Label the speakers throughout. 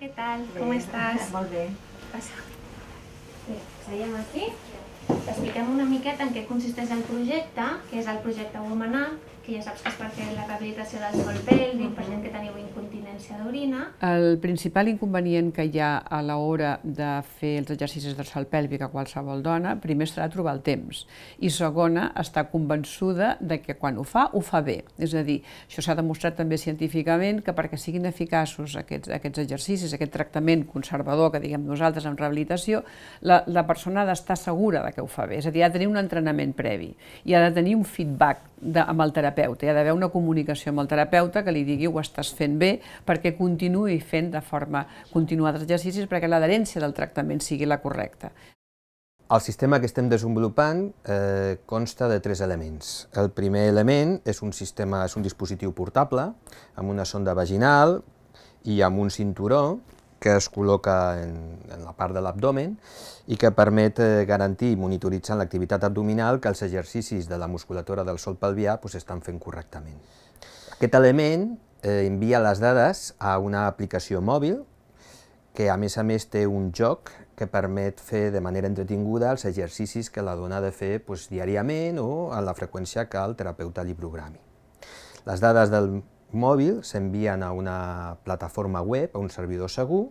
Speaker 1: Què tal? Bé. Com estàs? Molt bé. Passa. Bé, aquí. Expliquem una miqueta en què consisteix el projecte, que és el projecte Woman Up, que ja saps que és per fer la rehabilitació del sol pèl, uh -huh. per gent que teniu
Speaker 2: el principal inconvenient que hi ha a l'hora de fer els exercicis de sol pèlvic a qualsevol dona, primer serà trobar el temps i segona, estar convençuda de que quan ho fa, ho fa bé. És a dir, això s'ha demostrat també científicament que perquè siguin eficaços aquests, aquests exercicis, aquest tractament conservador que diguem nosaltres en rehabilitació, la, la persona ha d'estar segura de que ho fa bé, és a dir, ha de tenir un entrenament previ i ha de tenir un feedback de, amb el terapeuta, hi ha d'haver una comunicació amb el terapeuta que li digui ho estàs fent bé perquè continuï continuï i fent de forma continuada exercicis perquè l'adherència del tractament sigui la correcta.
Speaker 3: El sistema que estem desenvolupant eh, consta de tres elements. El primer element és un, sistema, és un dispositiu portable amb una sonda vaginal i amb un cinturó que es col·loca en, en la part de l'abdomen i que permet eh, garantir, monitoritzant l'activitat abdominal, que els exercicis de la musculatura del sol pelvià pues, estan fent correctament. Aquest element eh, envia les dades a una aplicació mòbil que a més a més té un joc que permet fer de manera entretinguda els exercicis que la dona ha de fer doncs, diàriament o a la freqüència que el terapeuta li programi. Les dades del mòbil s'envien a una plataforma web, a un servidor segur,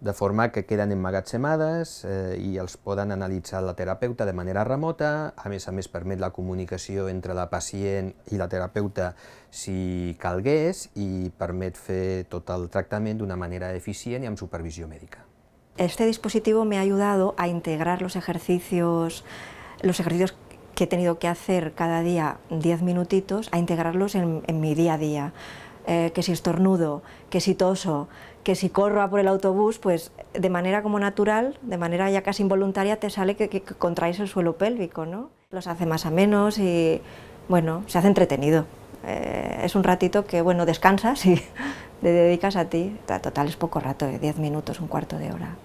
Speaker 3: de forma que queden emmagatzemades eh, i els poden analitzar la terapeuta de manera remota, a més a més permet la comunicació entre la pacient i la terapeuta si calgués i permet fer tot el tractament d'una manera eficient i amb supervisió mèdica.
Speaker 1: Este dispositivo me ha ayudado a integrar los ejercicios, los ejercicios que he tenido que hacer cada día 10 minutitos, a integrarlos en, en mi día a día. Eh, que si estornudo, que si toso, que si corro a por el autobús, pues de manera como natural, de manera ya casi involuntaria, te sale que, que, el suelo pélvico, ¿no? Los hace más a menos y, bueno, se hace entretenido. Eh, es un ratito que, bueno, descansas y te dedicas a ti.
Speaker 3: Total es poco rato, 10 eh, minutos, un cuarto de hora.